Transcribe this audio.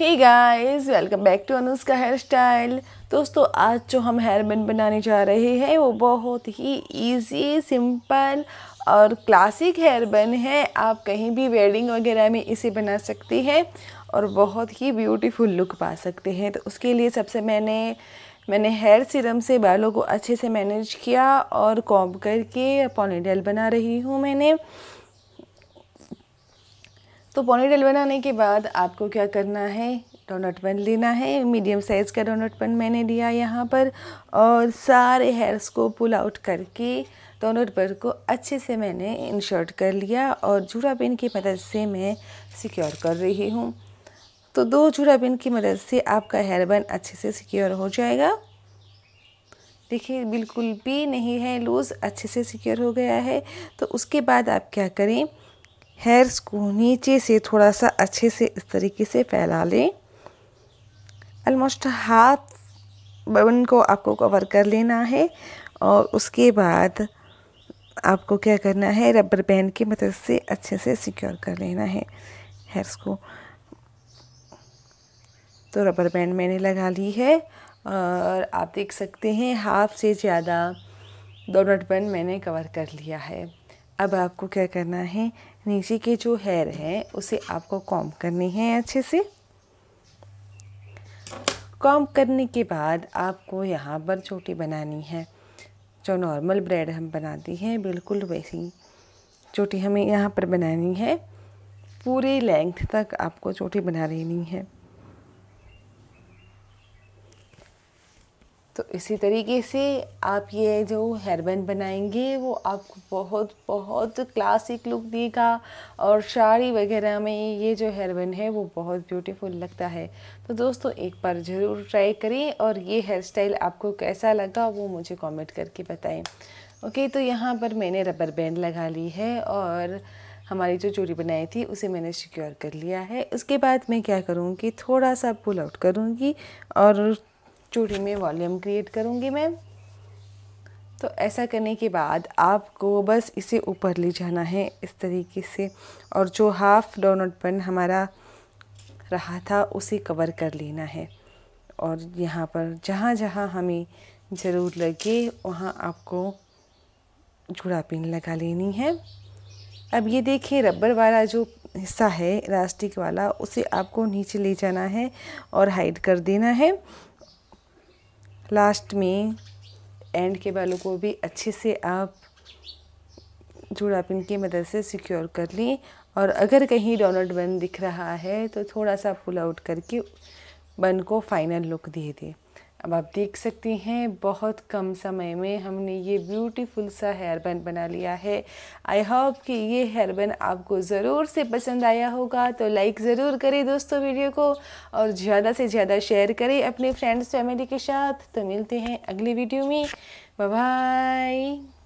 है guys welcome back to Anuj का hair style दोस्तों आज जो हम हेयर बैंड बनाने जा रहे हैं वो बहुत ही इजी सिंपल और क्लासिक हेयर बैंड है आप कहीं भी वेडिंग वगैरह में इसे बना सकती हैं और बहुत ही ब्यूटीफुल लुक पा सकते हैं तो उसके लिए सबसे मैंने मैंने हेयर सीरम से बालों को अच्छे से मैनेज किया और कॉम करके पॉनीटेल बना रही हूँ मैंने तो पॉनीटेल बनाने के बाद आपको क्या करना है डोनट पेन लेना है मीडियम साइज़ का डोनट पेन मैंने लिया यहाँ पर और सारे हेयर्स को पुल आउट करके डोनट पेन को अच्छे से मैंने इंशर्ट कर लिया और जूड़ा पिन की मदद से मैं सिक्योर कर रही हूँ तो दो जूड़ा पिन की मदद से आपका हेयर बन अच्छे से सिक्योर हो जाएगा देखिए बिल्कुल भी नहीं है लूज़ अच्छे से सिक्योर हो गया है तो उसके बाद आप क्या करें हेयर्स को नीचे से थोड़ा सा अच्छे से इस तरीके से फैला लें ऑलमोस्ट हाफ बबन को आपको कवर कर लेना है और उसके बाद आपको क्या करना है रबर बैंड की मदद से अच्छे से सिक्योर कर लेना है हेयर्स को तो रबर बैंड मैंने लगा ली है और आप देख सकते हैं हाफ से ज़्यादा दोनों बन मैंने कवर कर लिया है अब आपको क्या करना है नीचे के जो हेयर है उसे आपको कॉम करनी है अच्छे से कॉम करने के बाद आपको यहाँ पर चोटी बनानी है जो नॉर्मल ब्रेड हम बनाते हैं बिल्कुल वैसी चोटी हमें यहाँ पर बनानी है पूरे लेंथ तक आपको चोटी बना लेनी है तो इसी तरीके से आप ये जो हेयरबैंड बनाएंगे वो आपको बहुत बहुत क्लासिक लुक देगा और साड़ी वगैरह में ये जो हेयरबैंड है वो बहुत ब्यूटीफुल लगता है तो दोस्तों एक बार ज़रूर ट्राई करें और ये हेयर स्टाइल आपको कैसा लगा वो मुझे कमेंट करके बताएं ओके तो यहाँ पर मैंने रबर बैंड लगा ली है और हमारी जो चूड़ी बनाई थी उसे मैंने सिक्योर कर लिया है उसके बाद मैं क्या करूँगी थोड़ा सा पुल आउट करूँगी और चूड़ी में वॉल्यूम क्रिएट करूँगी मैं तो ऐसा करने के बाद आपको बस इसे ऊपर ले जाना है इस तरीके से और जो हाफ डोनट पन हमारा रहा था उसे कवर कर लेना है और यहाँ पर जहाँ जहाँ हमें ज़रूर लगे वहाँ आपको जुड़ा पिन लगा लेनी है अब ये देखिए रबर वाला जो हिस्सा है इलास्टिक वाला उसे आपको नीचे ले जाना है और हाइड कर देना है लास्ट में एंड के बालों को भी अच्छे से आप जुड़ा पिन की मदद से सिक्योर कर लें और अगर कहीं डोनट बन दिख रहा है तो थोड़ा सा पुल आउट करके बन को फाइनल लुक दे दें अब आप देख सकते हैं बहुत कम समय में हमने ये ब्यूटीफुल सा हेयर बैंड बना लिया है आई होप कि ये हेयर बैंड आपको ज़रूर से पसंद आया होगा तो लाइक ज़रूर करें दोस्तों वीडियो को और ज़्यादा से ज़्यादा शेयर करें अपने फ्रेंड्स फैमिली के साथ तो मिलते हैं अगली वीडियो में बाय